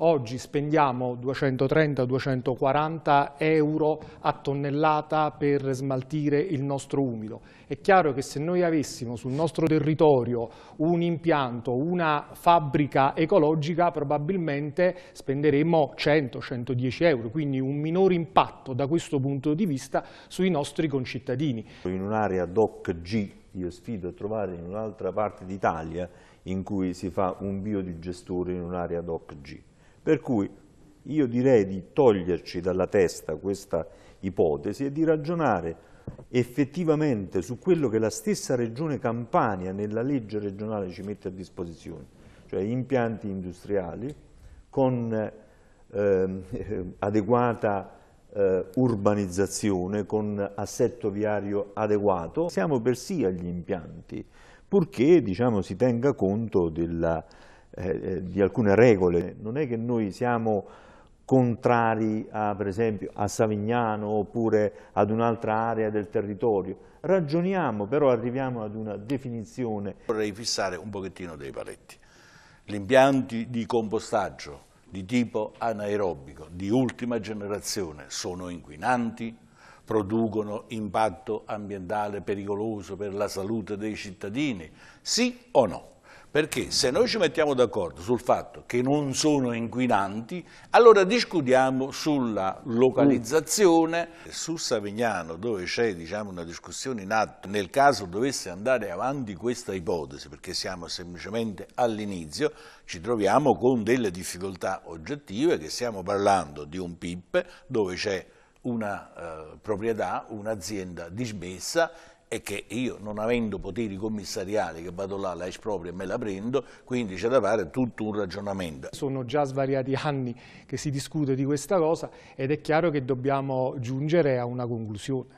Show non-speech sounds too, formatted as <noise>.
Oggi spendiamo 230-240 euro a tonnellata per smaltire il nostro umido. È chiaro che se noi avessimo sul nostro territorio un impianto, una fabbrica ecologica, probabilmente spenderemmo 100-110 euro, quindi un minore impatto da questo punto di vista sui nostri concittadini. In un'area DOC G io sfido a trovare in un'altra parte d'Italia in cui si fa un biodigestore in un'area DOC G. Per cui io direi di toglierci dalla testa questa ipotesi e di ragionare effettivamente su quello che la stessa regione Campania nella legge regionale ci mette a disposizione, cioè impianti industriali con eh, <laughs> adeguata eh, urbanizzazione, con assetto viario adeguato. Siamo per sì agli impianti, purché diciamo, si tenga conto della eh, eh, di alcune regole. Non è che noi siamo contrari a, per esempio a Savignano oppure ad un'altra area del territorio. Ragioniamo, però arriviamo ad una definizione. Vorrei fissare un pochettino dei paletti. Gli impianti di compostaggio di tipo anaerobico di ultima generazione sono inquinanti, producono impatto ambientale pericoloso per la salute dei cittadini, sì o no? Perché se noi ci mettiamo d'accordo sul fatto che non sono inquinanti, allora discutiamo sulla localizzazione. Mm. Su Savignano, dove c'è diciamo, una discussione in atto, nel caso dovesse andare avanti questa ipotesi, perché siamo semplicemente all'inizio, ci troviamo con delle difficoltà oggettive che stiamo parlando di un PIP dove c'è una eh, proprietà, un'azienda dismessa è che io non avendo poteri commissariali che vado là, la esproprio e me la prendo, quindi c'è da fare tutto un ragionamento. Sono già svariati anni che si discute di questa cosa ed è chiaro che dobbiamo giungere a una conclusione.